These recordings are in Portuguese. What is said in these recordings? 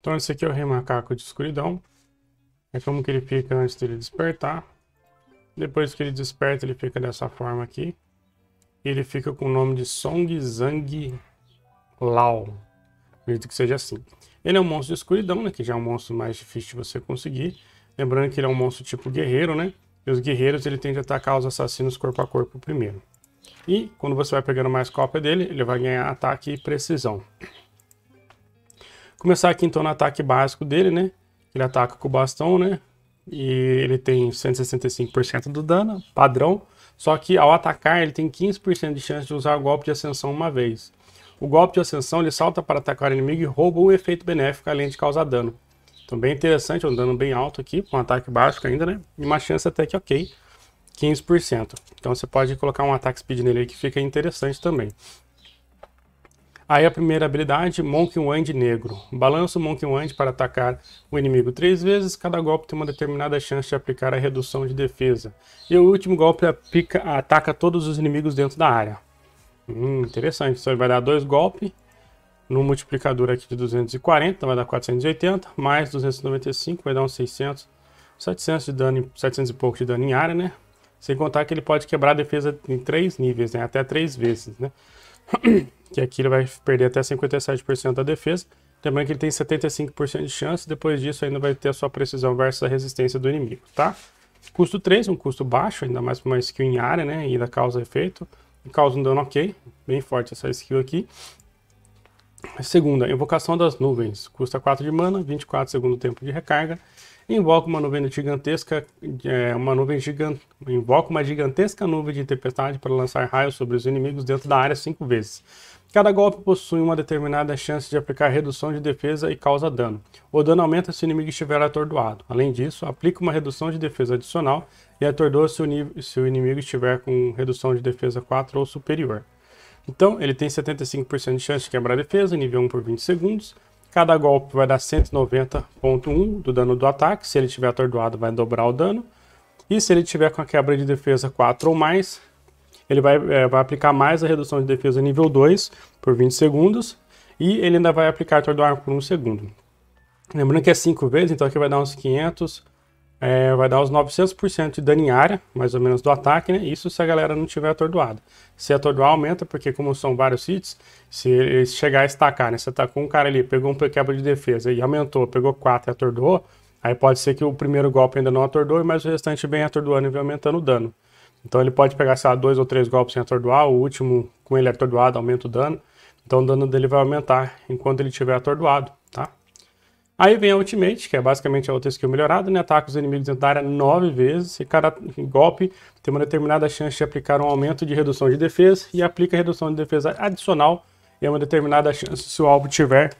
Então esse aqui é o rei macaco de escuridão. É como que ele fica antes dele despertar. Depois que ele desperta, ele fica dessa forma aqui. E ele fica com o nome de Song Zhang Lao. Acredito que seja assim. Ele é um monstro de escuridão, né? Que já é um monstro mais difícil de você conseguir. Lembrando que ele é um monstro tipo guerreiro, né? E os guerreiros, ele tende a atacar os assassinos corpo a corpo primeiro. E quando você vai pegando mais cópia dele, ele vai ganhar ataque e precisão. Começar aqui então no ataque básico dele, né? Ele ataca com o bastão, né? E ele tem 165% do dano, padrão. Só que ao atacar, ele tem 15% de chance de usar o golpe de ascensão uma vez. O golpe de ascensão ele salta para atacar o inimigo e rouba um efeito benéfico, além de causar dano. Então, bem interessante, um dano bem alto aqui, com um ataque básico ainda, né? E uma chance até que ok, 15%. Então, você pode colocar um ataque speed nele que fica interessante também. Aí a primeira habilidade, Monkey Wand Negro. Balança o Monkey Wand para atacar o inimigo três vezes. Cada golpe tem uma determinada chance de aplicar a redução de defesa. E o último golpe aplica, ataca todos os inimigos dentro da área. Hum, interessante. Isso ele vai dar dois golpes. No multiplicador aqui de 240, vai dar 480. Mais 295, vai dar uns 600. 700 de dano, 700 e pouco de dano em área, né? Sem contar que ele pode quebrar a defesa em três níveis, né? Até três vezes, né? que aqui ele vai perder até 57% da defesa. Lembrando que ele tem 75% de chance, depois disso ainda vai ter a sua precisão versus a resistência do inimigo, tá? Custo 3, um custo baixo, ainda mais para uma skill em área, né? E causa efeito. causa um dano ok, bem forte essa skill aqui. Segunda, invocação das nuvens. Custa 4 de mana, 24 segundo tempo de recarga. Invoca uma nuvem gigantesca, é, uma nuvem gigante, invoca uma gigantesca nuvem de tempestade para lançar raios sobre os inimigos dentro da área 5 vezes. Cada golpe possui uma determinada chance de aplicar redução de defesa e causa dano. O dano aumenta se o inimigo estiver atordoado. Além disso, aplica uma redução de defesa adicional e atordoa se o, se o inimigo estiver com redução de defesa 4 ou superior. Então, ele tem 75% de chance de quebrar a defesa, nível 1 por 20 segundos. Cada golpe vai dar 190.1 do dano do ataque. Se ele estiver atordoado, vai dobrar o dano. E se ele tiver com a quebra de defesa 4 ou mais, ele vai, é, vai aplicar mais a redução de defesa nível 2 por 20 segundos e ele ainda vai aplicar atordoar por 1 um segundo. Lembrando que é 5 vezes, então aqui vai dar uns 500, é, eh, vai dar uns 900% de dano em área, mais ou menos, do ataque, né? Isso se a galera não tiver atordoada. Se atordoar, aumenta, porque como são vários hits, se ele chegar a estacar, né? Você tá com um cara ali, pegou um quebra de defesa e aumentou, pegou 4 e atordoou, aí pode ser que o primeiro golpe ainda não atordoe, mas o restante vem atordoando e vem aumentando o dano. Então ele pode pegar, sei lá, dois ou três golpes sem atordoar, o último com ele atordoado aumenta o dano. Então o dano dele vai aumentar enquanto ele estiver atordoado, tá? Aí vem a Ultimate, que é basicamente a outra skill melhorada, né? Ataca os inimigos dentro da área nove vezes e cada golpe tem uma determinada chance de aplicar um aumento de redução de defesa e aplica redução de defesa adicional e é uma determinada chance se o alvo tiver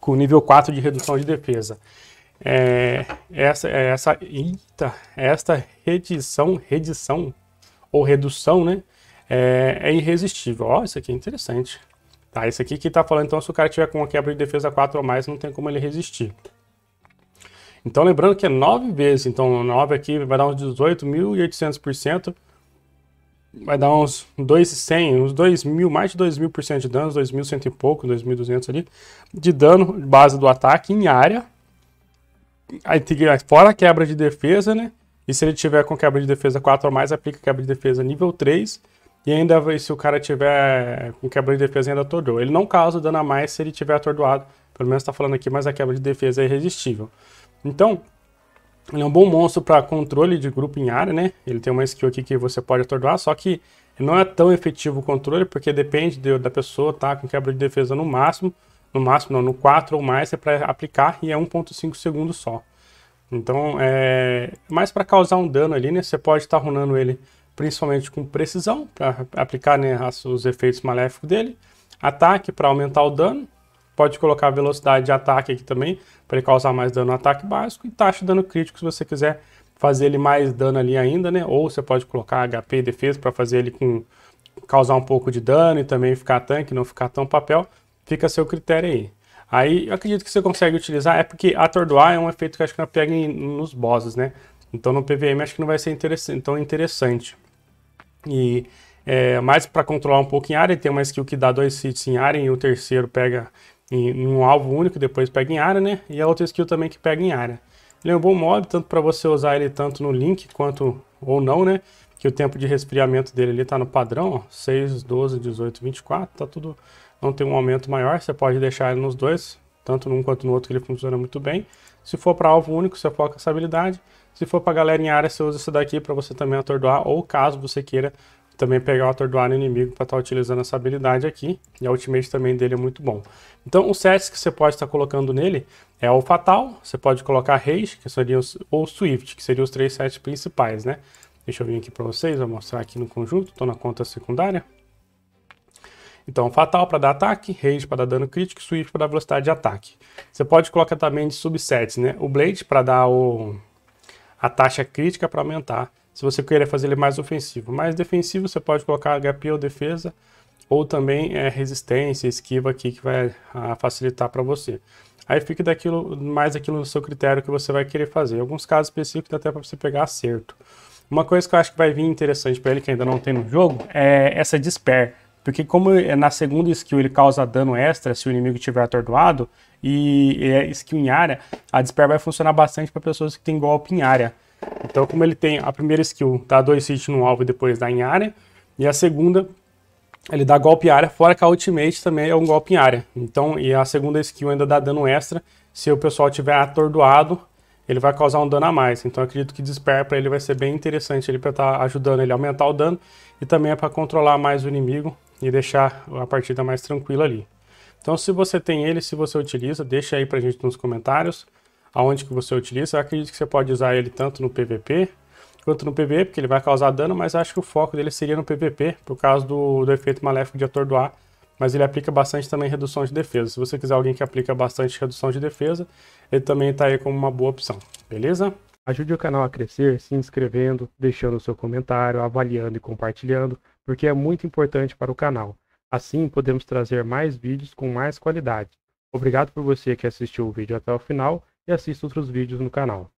com nível 4 de redução de defesa é, essa, é essa, eita, esta redição, redição ou redução, né? É, é irresistível. Ó, isso aqui é interessante. Tá, isso aqui que tá falando, então, se o cara tiver com uma quebra de defesa 4 ou mais, não tem como ele resistir. Então, lembrando que é 9 vezes. Então, 9 aqui vai dar uns 18.800%. Vai dar uns 2,100, uns 2.000, mais de 2.000% de dano, 2.100 e pouco, 2.200 ali, de dano base do ataque em área aí fora a quebra de defesa, né? E se ele tiver com quebra de defesa 4 ou mais, aplica quebra de defesa nível 3. E ainda se o cara tiver com quebra de defesa ainda atordoou. Ele não causa dano a mais se ele tiver atordoado. Pelo menos está falando aqui, mas a quebra de defesa é irresistível. Então, ele é um bom monstro para controle de grupo em área, né? Ele tem uma skill aqui que você pode atordoar, só que não é tão efetivo o controle, porque depende de, da pessoa, tá? Com quebra de defesa no máximo no máximo, não, no 4 ou mais é para aplicar e é 1.5 segundos só. Então, é mais para causar um dano ali, né? Você pode estar tá runando ele principalmente com precisão, para aplicar né, os efeitos maléficos dele. Ataque para aumentar o dano. Pode colocar velocidade de ataque aqui também, para ele causar mais dano no ataque básico. E taxa de dano crítico, se você quiser fazer ele mais dano ali ainda, né? Ou você pode colocar HP e defesa para fazer ele com causar um pouco de dano e também ficar tanque, não ficar tão papel. Fica a seu critério aí. Aí eu acredito que você consegue utilizar, é porque atordoar é um efeito que acho que não pega em, nos bosses, né? Então no PVM acho que não vai ser interessante, tão interessante. E é, mais para controlar um pouco em área, tem uma skill que dá dois hits em área e o terceiro pega em, em um alvo único, depois pega em área, né? E a outra skill também que pega em área. Ele é um bom mob tanto para você usar ele tanto no link quanto ou não, né? Que o tempo de resfriamento dele ali tá no padrão, ó, 6, 12, 18, 24, tá tudo não tem um aumento maior, você pode deixar ele nos dois, tanto num quanto no outro que ele funciona muito bem. Se for para alvo único, você foca essa habilidade. Se for para galera em área, você usa essa daqui para você também atordoar, ou caso você queira também pegar o atordoar no inimigo para estar tá utilizando essa habilidade aqui. E a ultimate também dele é muito bom. Então os sets que você pode estar tá colocando nele é o Fatal, você pode colocar Rage, que seria os, ou Swift, que seriam os três sets principais, né? Deixa eu vir aqui para vocês, vou mostrar aqui no conjunto, estou na conta secundária. Então, Fatal para dar ataque, Rage para dar dano crítico, Swift para dar velocidade de ataque. Você pode colocar também de subsets, né? O Blade para dar o... a taxa crítica para aumentar, se você querer fazer ele mais ofensivo. Mais defensivo, você pode colocar HP ou defesa, ou também é, resistência, esquiva aqui, que vai a, facilitar para você. Aí fica daquilo, mais aquilo no seu critério que você vai querer fazer. Em alguns casos específicos dá até para você pegar acerto. Uma coisa que eu acho que vai vir interessante para ele, que ainda não tem no jogo, é essa Despair. Porque como é, na segunda skill ele causa dano extra se o inimigo estiver atordoado, e é skill em área, a Despair vai funcionar bastante para pessoas que têm golpe em área. Então como ele tem a primeira skill, dá dois hits no alvo e depois dá em área, e a segunda ele dá golpe em área, fora que a ultimate também é um golpe em área. Então, e a segunda skill ainda dá dano extra, se o pessoal estiver atordoado, ele vai causar um dano a mais. Então acredito que Despair para ele vai ser bem interessante ele para estar tá ajudando ele a aumentar o dano e também é para controlar mais o inimigo e deixar a partida mais tranquila ali. Então, se você tem ele, se você utiliza, deixa aí pra gente nos comentários aonde que você utiliza. Eu acredito que você pode usar ele tanto no PVP quanto no PVE, porque ele vai causar dano, mas acho que o foco dele seria no PVP, por causa do, do efeito maléfico de atordoar. Mas ele aplica bastante também redução de defesa. Se você quiser alguém que aplica bastante redução de defesa, ele também está aí como uma boa opção, beleza? Ajude o canal a crescer se inscrevendo, deixando o seu comentário, avaliando e compartilhando porque é muito importante para o canal. Assim, podemos trazer mais vídeos com mais qualidade. Obrigado por você que assistiu o vídeo até o final e assista outros vídeos no canal.